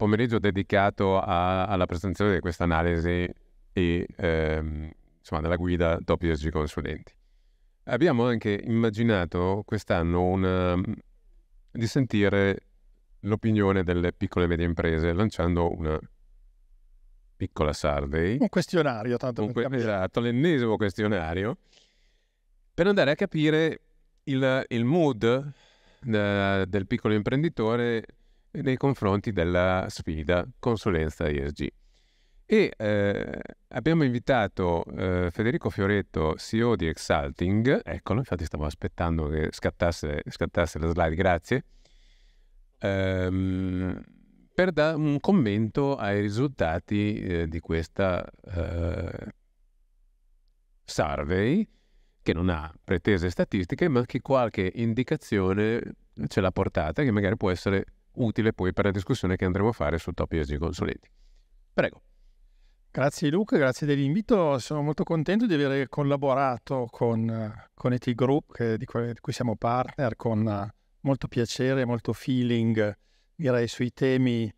pomeriggio dedicato a, alla presentazione di questa analisi e ehm, insomma, della guida Top ESG Consulenti. Abbiamo anche immaginato quest'anno una, mm, di sentire l'opinione delle piccole e medie imprese lanciando una piccola survey. Un questionario, tanto un que- Esatto, l'ennesimo questionario, per andare a capire il, il mood eh, del piccolo imprenditore nei confronti della sfida consulenza ESG. E eh, abbiamo invitato eh, Federico Fioretto, CEO di Exalting, eccolo, infatti stavo aspettando che scattasse, scattasse la slide, grazie, ehm, per dare un commento ai risultati eh, di questa eh, survey, che non ha pretese statistiche, ma che qualche indicazione ce l'ha portata, che magari può essere utile poi per la discussione che andremo a fare sul top ESG consulenti. Prego. Grazie Luca, grazie dell'invito. Sono molto contento di aver collaborato con, con ET Group, di, cui, di cui siamo partner, con eh, molto piacere, molto feeling, direi, sui temi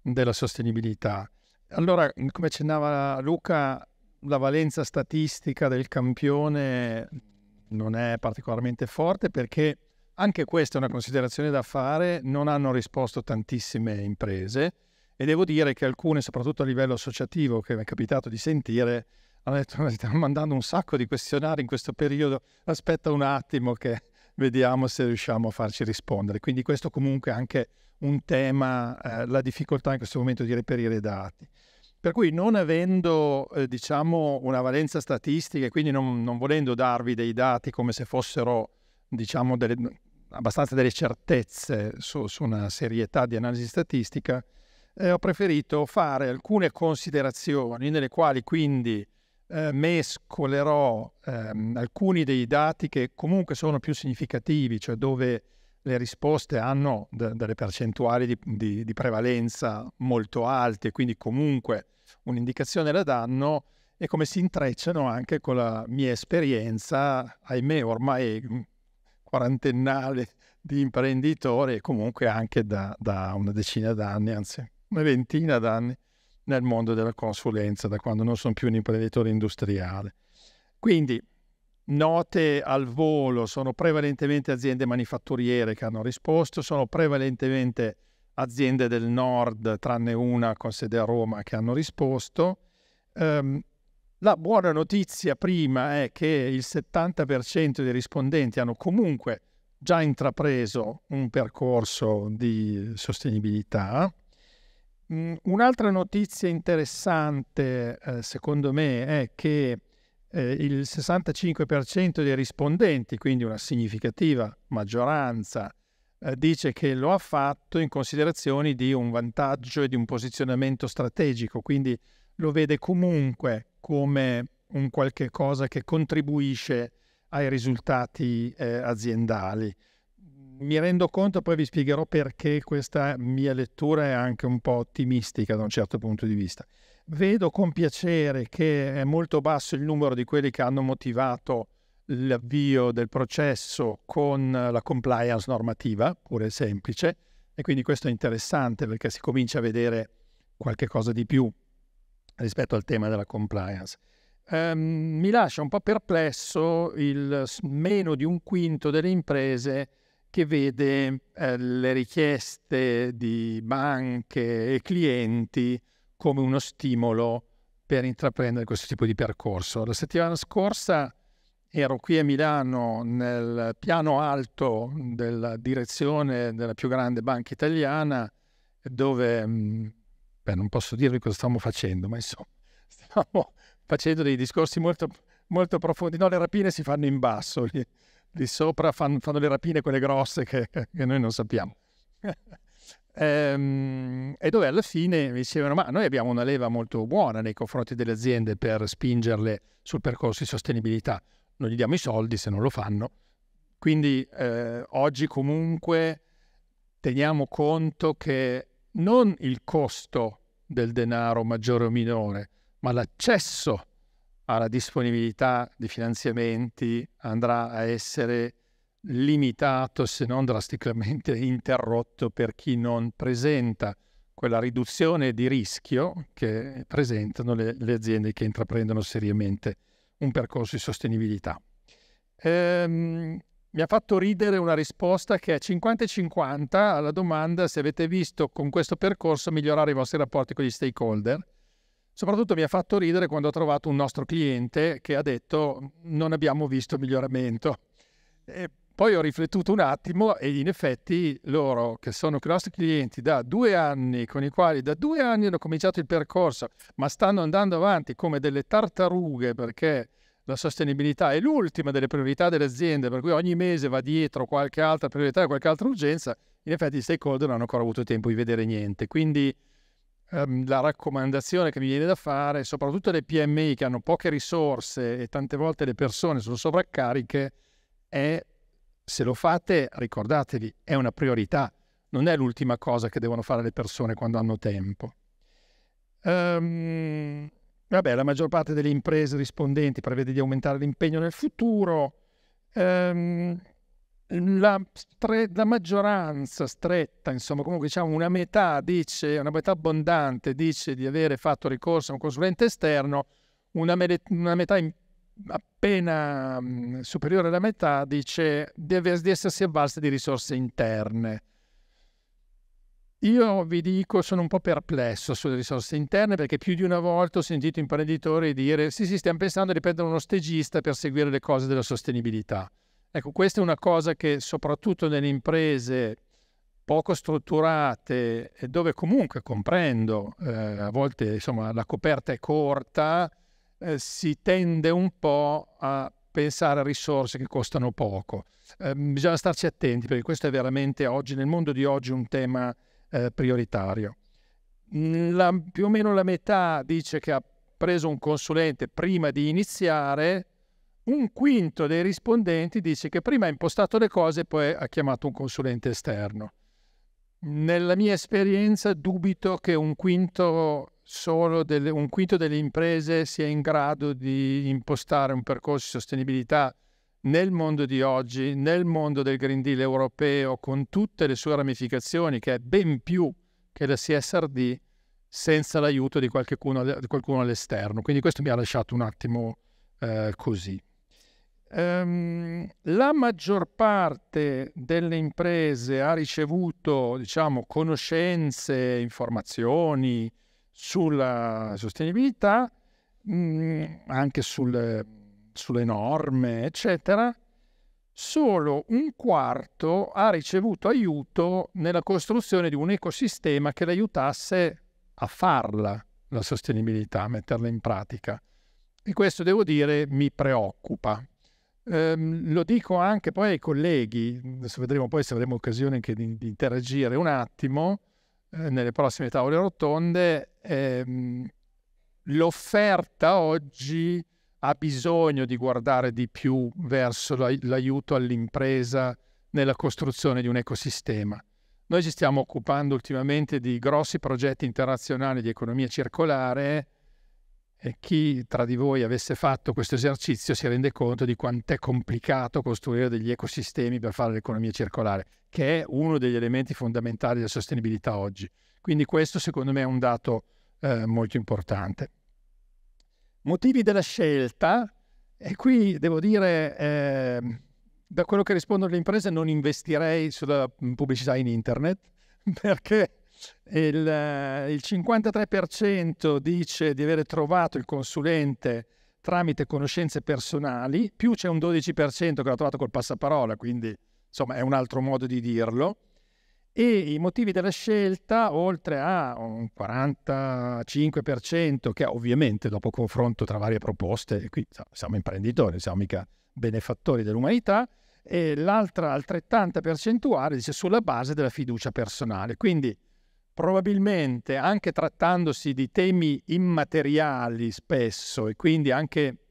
della sostenibilità. Allora, come accennava Luca, la valenza statistica del campione non è particolarmente forte perché anche questa è una considerazione da fare, non hanno risposto tantissime imprese e devo dire che alcune, soprattutto a livello associativo, che mi è capitato di sentire, hanno detto stiamo mandando un sacco di questionari in questo periodo, aspetta un attimo che vediamo se riusciamo a farci rispondere. Quindi questo comunque è anche un tema, eh, la difficoltà in questo momento di reperire dati. Per cui non avendo eh, diciamo una valenza statistica e quindi non, non, volendo darvi dei dati come se fossero diciamo, delle, abbastanza delle certezze su, su, una serietà di analisi statistica, eh, ho preferito fare alcune considerazioni nelle quali quindi eh, mescolerò ehm, alcuni dei dati che comunque sono più significativi, cioè dove le risposte hanno d- delle percentuali di, di, di, prevalenza molto alte, quindi comunque un'indicazione la danno e come si intrecciano anche con la mia esperienza, ahimè ormai quarantennale di imprenditore e comunque anche da, da una decina d'anni, anzi una ventina d'anni nel mondo della consulenza, da quando non sono più un imprenditore industriale. Quindi note al volo sono prevalentemente aziende manifatturiere che hanno risposto, sono prevalentemente aziende del nord, tranne una con sede a Roma, che hanno risposto. Um, la buona notizia prima è che il 70% dei rispondenti hanno comunque già intrapreso un percorso di sostenibilità. Mm, un'altra notizia interessante, eh, secondo me, è che eh, il 65% dei rispondenti, quindi una significativa maggioranza, eh, dice che lo ha fatto in considerazione di un vantaggio e di un posizionamento strategico, quindi lo vede comunque come un qualche cosa che contribuisce ai risultati eh, aziendali. Mi rendo conto, poi vi spiegherò perché questa mia lettura è anche un po' ottimistica da un certo punto di vista. Vedo con piacere che è molto basso il numero di quelli che hanno motivato l'avvio del processo con la compliance normativa, pure semplice, e quindi questo è interessante perché si comincia a vedere qualche cosa di più rispetto al tema della compliance. Um, mi lascia un po' perplesso il meno di un quinto delle imprese che vede eh, le richieste di banche e clienti come uno stimolo per intraprendere questo tipo di percorso. La settimana scorsa ero qui a Milano nel piano alto della direzione della più grande banca italiana dove mh, beh, non posso dirvi cosa stiamo facendo, ma insomma, stiamo facendo dei discorsi molto, molto profondi. No, le rapine si fanno in basso, lì, lì sopra fanno, fanno le rapine quelle grosse che, che noi non sappiamo. Ehm, e dove alla fine mi dicevano, ma noi abbiamo una leva molto buona nei confronti delle aziende per spingerle sul percorso di sostenibilità. Non gli diamo i soldi se non lo fanno. Quindi eh, oggi comunque teniamo conto che non il costo del denaro maggiore o minore, ma l'accesso alla disponibilità di finanziamenti andrà a essere limitato se non drasticamente interrotto per chi non presenta quella riduzione di rischio che presentano le, le aziende che intraprendono seriamente un percorso di sostenibilità. Ehm, mi ha fatto ridere una risposta che è 50-50 alla domanda se avete visto con questo percorso migliorare i vostri rapporti con gli stakeholder. Soprattutto mi ha fatto ridere quando ho trovato un nostro cliente che ha detto non abbiamo visto miglioramento. E poi ho riflettuto un attimo e in effetti loro, che sono i nostri clienti da due anni, con i quali da due anni hanno cominciato il percorso, ma stanno andando avanti come delle tartarughe perché la sostenibilità è l'ultima delle priorità delle aziende, per cui ogni mese va dietro qualche altra priorità, e qualche altra urgenza, in effetti i stakeholder non hanno ancora avuto tempo di vedere niente. Quindi ehm, la raccomandazione che mi viene da fare, soprattutto alle PMI che hanno poche risorse e tante volte le persone sono sovraccariche, è se lo fate ricordatevi, è una priorità, non è l'ultima cosa che devono fare le persone quando hanno tempo. Um, Vabbè, la maggior parte delle imprese rispondenti prevede di aumentare l'impegno nel futuro. Ehm, la, stre- la, maggioranza stretta, insomma, comunque diciamo una metà dice, una metà abbondante dice di avere fatto ricorso a un consulente esterno, una, me- una metà in- appena mm, superiore alla metà dice di, aver- di essersi avvalsa di risorse interne. Io vi dico, sono un po' perplesso sulle risorse interne perché più di una volta ho sentito imprenditori dire sì, sì, stiamo pensando di prendere uno stegista per seguire le cose della sostenibilità. Ecco, questa è una cosa che soprattutto nelle imprese poco strutturate, dove comunque comprendo, eh, a volte insomma, la coperta è corta, eh, si tende un po' a pensare a risorse che costano poco. Eh, bisogna starci attenti perché questo è veramente oggi, nel mondo di oggi, un tema eh, prioritario. Mm, la, più o meno la metà dice che ha preso un consulente prima di iniziare, un quinto dei rispondenti dice che prima ha impostato le cose e poi ha chiamato un consulente esterno. Nella mia esperienza dubito che un quinto, delle, un quinto delle imprese sia in grado di impostare un percorso di sostenibilità nel mondo di oggi, nel mondo del Green Deal europeo, con tutte le sue ramificazioni, che è ben più che la CSRD, senza l'aiuto di, di qualcuno all'esterno. Quindi questo mi ha lasciato un attimo eh, così. Um, la maggior parte delle imprese ha ricevuto diciamo, conoscenze, informazioni sulla sostenibilità, mh, mm, anche sul sulle norme, eccetera, solo un quarto ha ricevuto aiuto nella costruzione di un ecosistema che l'aiutasse a farla, la sostenibilità, a metterla in pratica. E questo devo dire mi preoccupa. Eh, lo dico anche poi ai colleghi, adesso vedremo poi se avremo occasione anche di, di interagire un attimo eh, nelle prossime tavole rotonde, eh, l'offerta oggi ha bisogno di guardare di più verso l'aiuto all'impresa nella costruzione di un ecosistema. Noi ci stiamo occupando ultimamente di grossi progetti internazionali di economia circolare e chi tra di voi avesse fatto questo esercizio si rende conto di quanto è complicato costruire degli ecosistemi per fare l'economia circolare, che è uno degli elementi fondamentali della sostenibilità oggi. Quindi questo secondo me è un dato eh, molto importante. Motivi della scelta, e qui devo dire, eh, da quello che rispondono le imprese, non investirei sulla pubblicità in internet, perché il, il 53% dice di avere trovato il consulente tramite conoscenze personali, più c'è un 12% che l'ha trovato col passaparola, quindi insomma è un altro modo di dirlo. E i motivi della scelta, oltre a un 45%, che ovviamente dopo confronto tra varie proposte, qui siamo imprenditori, siamo mica benefattori dell'umanità, e l'altra altrettanta percentuale dice sulla base della fiducia personale. Quindi probabilmente anche trattandosi di temi immateriali spesso e quindi anche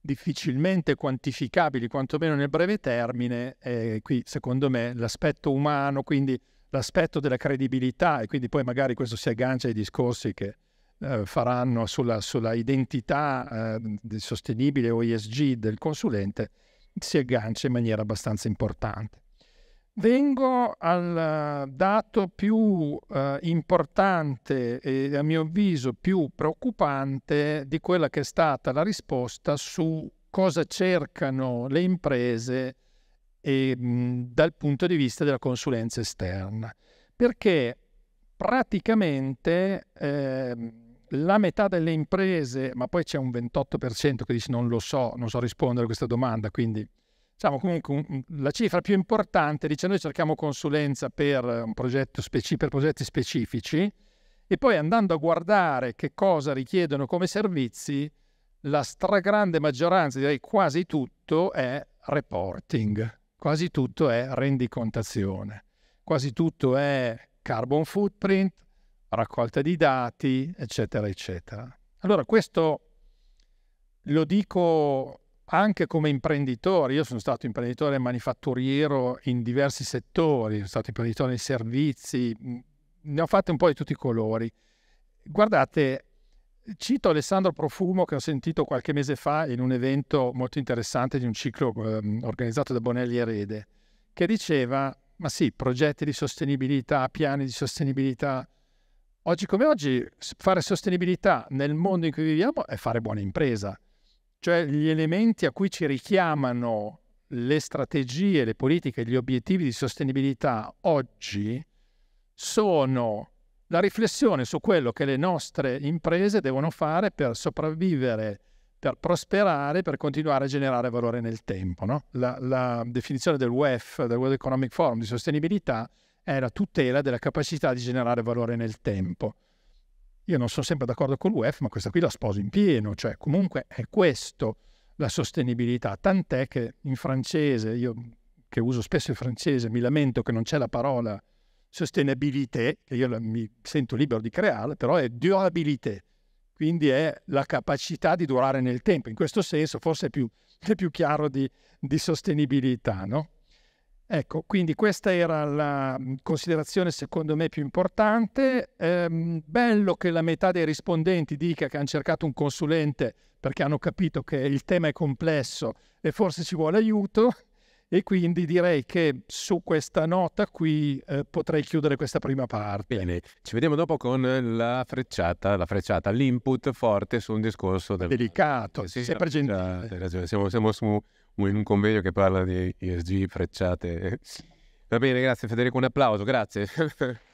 difficilmente quantificabili, quantomeno nel breve termine, eh, qui secondo me l'aspetto umano, quindi l'aspetto della credibilità e quindi poi magari questo si aggancia ai discorsi che eh, faranno sulla, sulla identità eh, sostenibile o ESG del consulente, si aggancia in maniera abbastanza importante. Vengo al eh, dato più eh, importante e a mio avviso più preoccupante di quella che è stata la risposta su cosa cercano le imprese e, ehm, dal punto di vista della consulenza esterna, perché praticamente eh, la metà delle imprese, ma poi c'è un 28% che dice non lo so, non so rispondere a questa domanda, quindi diciamo comunque la cifra più importante dice noi cerchiamo consulenza per, speci- per progetti specifici e poi andando a guardare che cosa richiedono come servizi, la stragrande maggioranza, direi quasi tutto, è reporting quasi tutto è rendicontazione, quasi tutto è carbon footprint, raccolta di dati, eccetera, eccetera. Allora questo lo dico anche come imprenditore, io sono stato imprenditore manifatturiero in diversi settori, sono stato imprenditore nei servizi, ne ho fatte un po' di tutti i colori. Guardate, Cito Alessandro Profumo che ho sentito qualche mese fa in un evento molto interessante di un ciclo eh, organizzato da Bonelli Erede, che diceva, ma sì, progetti di sostenibilità, piani di sostenibilità. Oggi come oggi fare sostenibilità nel mondo in cui viviamo è fare buona impresa, cioè gli elementi a cui ci richiamano le strategie, le politiche, gli obiettivi di sostenibilità oggi sono la riflessione su quello che le nostre imprese devono fare per sopravvivere, per prosperare, per continuare a generare valore nel tempo. No? La, la, definizione del WEF, del World Economic Forum di sostenibilità, è la tutela della capacità di generare valore nel tempo. Io non sono sempre d'accordo con l'UEF, ma questa qui la sposo in pieno, cioè comunque è questo la sostenibilità, tant'è che in francese, io che uso spesso il francese, mi lamento che non c'è la parola sostenibilità, che io mi sento libero di creare, però è durabilità, quindi è la capacità di durare nel tempo. In questo senso forse è più, è più chiaro di, di sostenibilità, no? Ecco, quindi questa era la mm, considerazione secondo me più importante. Ehm, bello che la metà dei rispondenti dica che hanno cercato un consulente perché hanno capito che il tema è complesso e forse ci vuole aiuto. E quindi direi che su questa nota qui eh, potrei chiudere questa prima parte. Bene, ci vediamo dopo con la frecciata, la frecciata l'input forte su un discorso del... delicato, sì, sempre no, gentile. Hai ragione, siamo, siamo su un, in un convegno che parla di ESG, frecciate. Va bene, grazie Federico, un applauso, grazie.